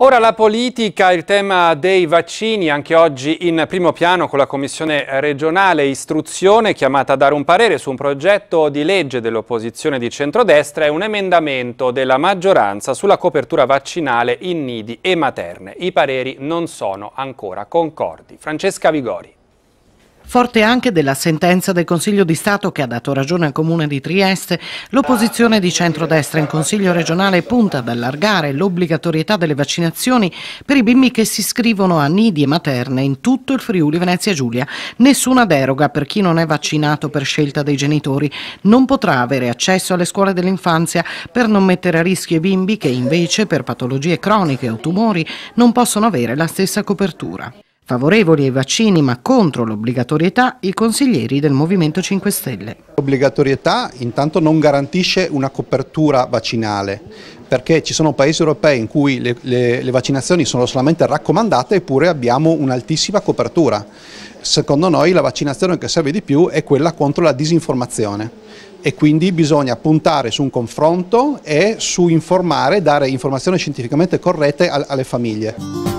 Ora la politica, il tema dei vaccini, anche oggi in primo piano con la Commissione regionale istruzione chiamata a dare un parere su un progetto di legge dell'opposizione di centrodestra e un emendamento della maggioranza sulla copertura vaccinale in nidi e materne. I pareri non sono ancora concordi. Francesca Vigori. Forte anche della sentenza del Consiglio di Stato che ha dato ragione al Comune di Trieste, l'opposizione di centrodestra in Consiglio regionale punta ad allargare l'obbligatorietà delle vaccinazioni per i bimbi che si iscrivono a nidi e materne in tutto il Friuli Venezia Giulia. Nessuna deroga per chi non è vaccinato per scelta dei genitori. Non potrà avere accesso alle scuole dell'infanzia per non mettere a rischio i bimbi che invece per patologie croniche o tumori non possono avere la stessa copertura. Favorevoli ai vaccini ma contro l'obbligatorietà i consiglieri del Movimento 5 Stelle. L'obbligatorietà intanto non garantisce una copertura vaccinale perché ci sono paesi europei in cui le, le, le vaccinazioni sono solamente raccomandate eppure abbiamo un'altissima copertura. Secondo noi la vaccinazione che serve di più è quella contro la disinformazione e quindi bisogna puntare su un confronto e su informare, dare informazioni scientificamente corrette alle famiglie.